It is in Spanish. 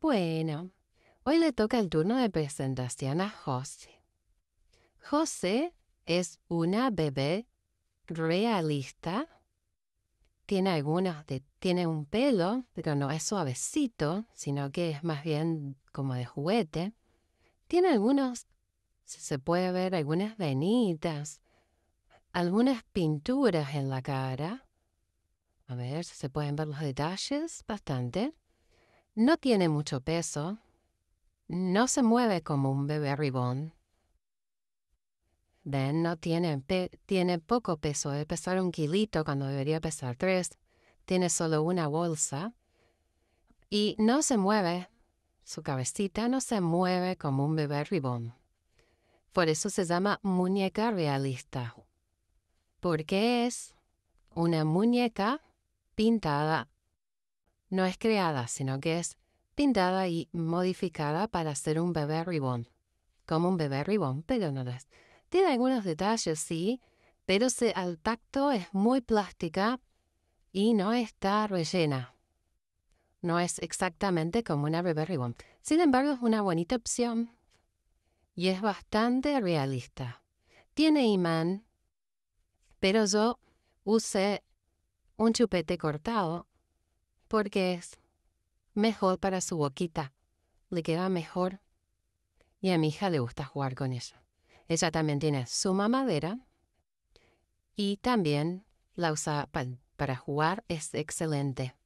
Bueno, hoy le toca el turno de presentación a José. José es una bebé realista. Tiene algunos, tiene un pelo, pero no es suavecito, sino que es más bien como de juguete. Tiene algunos, se puede ver algunas venitas, algunas pinturas en la cara. A ver si se pueden ver los detalles, bastante. No tiene mucho peso. No se mueve como un bebé ribón. Ben no tiene, tiene poco peso. Debe pesar un kilito cuando debería pesar tres. Tiene solo una bolsa. Y no se mueve. Su cabecita no se mueve como un bebé ribón. Por eso se llama muñeca realista. Porque es una muñeca pintada no es creada, sino que es pintada y modificada para ser un bebé ribón. Como un bebé ribón, pero no lo es. Tiene algunos detalles, sí, pero al tacto es muy plástica y no está rellena. No es exactamente como una bebé ribón. Sin embargo, es una bonita opción y es bastante realista. Tiene imán, pero yo usé un chupete cortado porque es mejor para su boquita, le queda mejor y a mi hija le gusta jugar con eso. Ella también tiene su mamadera y también la usa para jugar, es excelente.